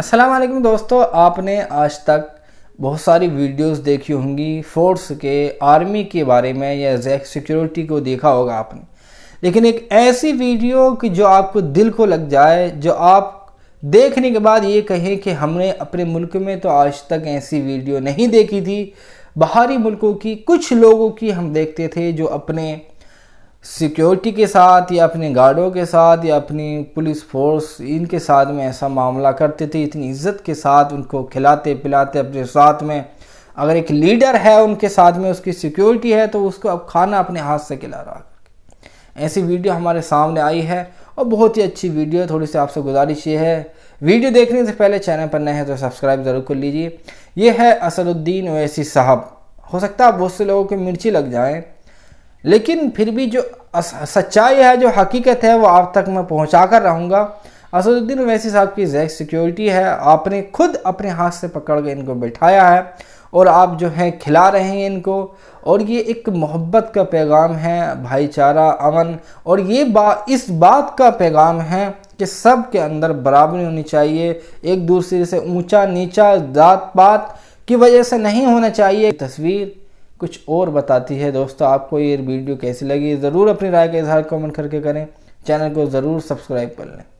वालेकुम दोस्तों आपने आज तक बहुत सारी वीडियोस देखी होंगी फोर्स के आर्मी के बारे में या जैक सिक्योरिटी को देखा होगा आपने लेकिन एक ऐसी वीडियो कि जो आपको दिल को लग जाए जो आप देखने के बाद ये कहें कि हमने अपने मुल्क में तो आज तक ऐसी वीडियो नहीं देखी थी बाहरी मुल्कों की कुछ लोगों की हम देखते थे जो अपने सिक्योरिटी के साथ या अपने गार्डों के साथ या अपनी पुलिस फोर्स इनके साथ में ऐसा मामला करते थे इतनी इज्जत के साथ उनको खिलाते पिलाते अपने साथ में अगर एक लीडर है उनके साथ में उसकी सिक्योरिटी है तो उसको अब खाना अपने हाथ से खिला रहा ऐसी वीडियो हमारे सामने आई है और बहुत ही अच्छी वीडियो थोड़ी सी आपसे गुजारिश ये है वीडियो देखने से पहले चैनल पर नए हैं तो सब्सक्राइब ज़रूर कर लीजिए ये है असदुद्दीन ओवैसी साहब हो सकता है बहुत से लोगों के मिर्ची लग जाएँ लेकिन फिर भी जो सच्चाई है जो हकीकत है वो आप तक मैं पहुँचा कर रहूँगा असदुद्दीन वैसी साहब की जैक सिक्योरिटी है आपने खुद अपने हाथ से पकड़ के इनको बैठाया है और आप जो हैं खिला रहे हैं इनको और ये एक मोहब्बत का पैगाम है भाईचारा अमन और ये बात इस बात का पैगाम है कि सब के अंदर बराबरी होनी चाहिए एक दूसरे से ऊंचा नीचा जात पात की वजह से नहीं होना चाहिए तस्वीर कुछ और बताती है दोस्तों आपको ये वीडियो कैसी लगी ज़रूर अपनी राय का इजहार कमेंट करके करें चैनल को ज़रूर सब्सक्राइब कर लें